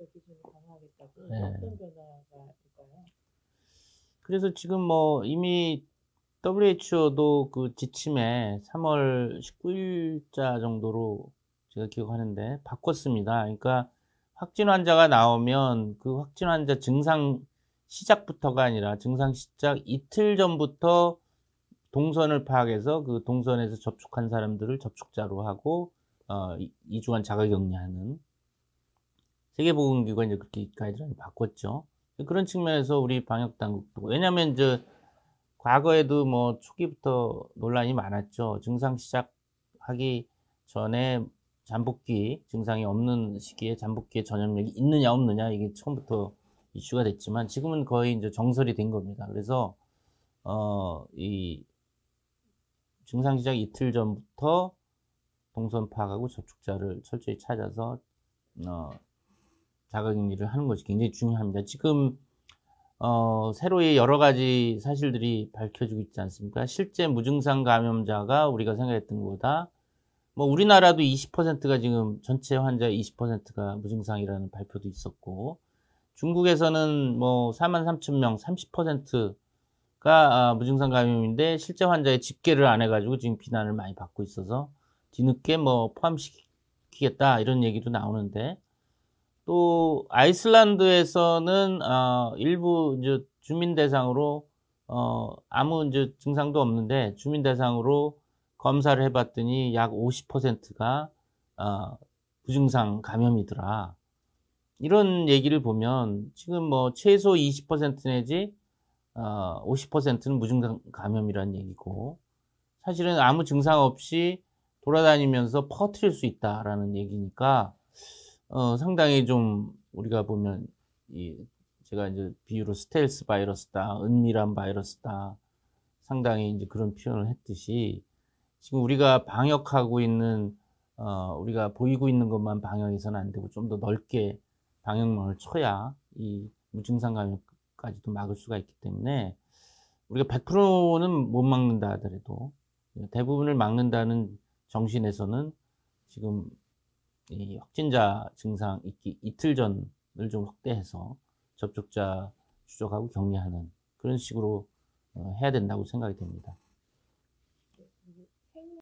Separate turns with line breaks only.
독자 그 기준을 강화하겠다고 네. 어떤 변화가 있까요 그래서 지금 뭐 이미 WHO도 그 지침에 3월 19일자 정도로 제가 기억하는데 바꿨습니다. 그러니까 확진 환자가 나오면 그 확진 환자 증상 시작부터가 아니라 증상 시작 이틀 전부터 동선을 파악해서 그 동선에서 접촉한 사람들을 접촉자로 하고 어, 2주간 자가 격리하는 세계보건기관이 그렇게 가이드라인 바꿨죠. 그런 측면에서 우리 방역당국도 왜냐면이 과거에도 뭐 초기부터 논란이 많았죠. 증상 시작하기 전에 잠복기 증상이 없는 시기에 잠복기의 전염력이 있느냐 없느냐 이게 처음부터 이슈가 됐지만 지금은 거의 이제 정설이 된 겁니다. 그래서 어 이 증상 시작 이틀 전부터 동선 파악하고 접촉자를 철저히 찾아서 어 자가격리를 하는 것이 굉장히 중요합니다. 지금 어, 새로의 여러 가지 사실들이 밝혀지고 있지 않습니까? 실제 무증상 감염자가 우리가 생각했던 것보다 뭐 우리나라도 20%가 지금 전체 환자의 20%가 무증상이라는 발표도 있었고 중국에서는 뭐 4만 3천 명 30%가 아, 무증상 감염인데 실제 환자의 집계를 안 해가지고 지금 비난을 많이 받고 있어서 뒤늦게 뭐 포함시키겠다 이런 얘기도 나오는데 또 아이슬란드에서는 어, 일부 이제 주민 대상으로 어, 아무 이제 증상도 없는데 주민 대상으로 검사를 해봤더니 약 50%가 어, 부증상 감염이더라. 이런 얘기를 보면 지금 뭐 최소 20% 내지 어, 50%는 무증상 감염이라는 얘기고 사실은 아무 증상 없이 돌아다니면서 퍼트릴 수 있다라는 얘기니까 어, 상당히 좀 우리가 보면 이 제가 이제 비유로 스텔스 바이러스다, 은밀한 바이러스다, 상당히 이제 그런 표현을 했듯이 지금 우리가 방역하고 있는 어, 우리가 보이고 있는 것만 방역해서는 안 되고 좀 더 넓게 방역망을 쳐야 이 무증상 감염까지도 막을 수가 있기 때문에 우리가 100%는 못 막는다 하더라도 대부분을 막는다는 정신에서는 지금 이 확진자 증상 있기 이틀 전을 좀 확대해서 접촉자 추적하고 격리하는 그런 식으로 어, 해야 된다고 생각이 됩니다.